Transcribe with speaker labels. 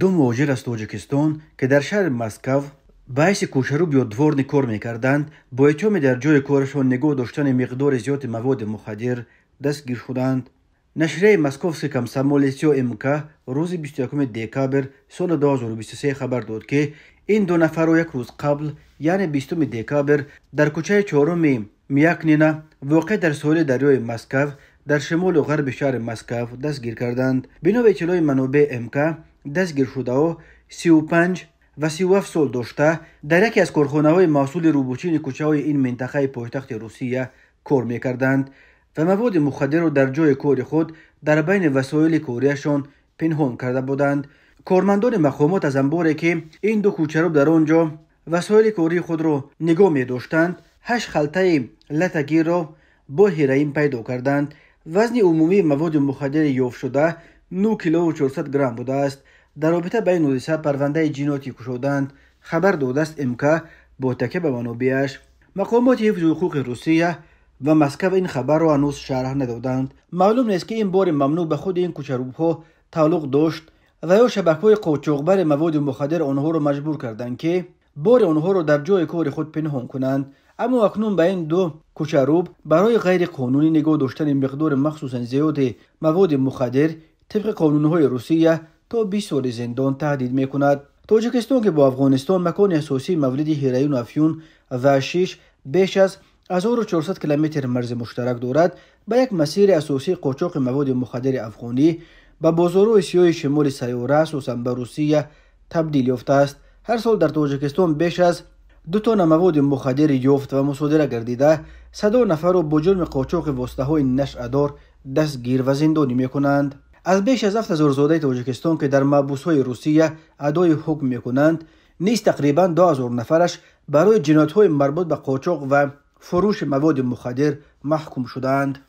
Speaker 1: دو مواجر از توجکستان که در شهر مسکو باعث کوشروب یا دورن کار میکردند با ایتیام در جای کارشان نگاه داشتن مقدار زیاد مواد مخدر دستگیر شدند نشریه مسکوفسکی کمسامولیسی و امکا روز 21 دکابر سال 2023 خبر داد که این دو نفر یک روز قبل یعنی 20 دکابر در کوچه چورم میاکنینا واقع در سوله دریای مسکو در شمال و غرب شهر مسکو دستگیر کردند بنا به اطلاع امکا دستگیر شده و 35 و 37 سال داشته در یکی از کارخانه های محصول روبوچین کوچه های این منطقه پایتخت روسیه کار میکردند و مواد مخدر رو در جای کار خود در بین وسایل کاریشان پنهان کرده بودند کارمندان مقامات از انباره که این دو کوچه رو در آنجا وسایل کاری خود رو نگاه می داشتند هشت خلطه لطگیر را با این پیدا کردند وزن عمومی مواد مخدر یوف شده 9 کیلو گرم بوده است در رابطه بین نویسه پرونده جیناتی کشودند خبر دادست امکا امکه با تکه به منابعش مقامات حفظ حقوق روسیه و مسکو این خبر را هنوز شرح ندادند معلوم نیست که این بار ممنوع به خود این ها تعلق داشت و یا شبکه های بر مواد مخدر آنها را مجبور کردند که بار آنها را در جای کار خود پنهان کنند اما اکنون به این دو کوچروب برای غیر قانونی نگاه داشتن مقدار مخصوصا زیاد مواد مخدر طبق قانونهای روسیه تا 20 سال زندان تهدید میکند توجکستان که با افغانستان مکان اساسی مولد هیرایون افیون و شیش بیش از 1400 کیلومتر مرز مشترک دارد به یک مسیر اساسی قاچاق مواد مخدر افغانی به با بازارو سیای شمال سیاره اساسا به تبدیل یافته است هر سال در توجکستان بیش از دو تن مواد مخدر یافت و مصادره گردیده صدا نفر و بجرم قاچاق واسطه های نشعدار دستگیر و زندانی میکنند از بیش از افت هزار زوده که در مابوسهای های روسیه ادای حکم میکنند نیست تقریبا دو هزار نفرش برای جنات مربوط به قاچاق و فروش مواد مخدر محکوم شدند.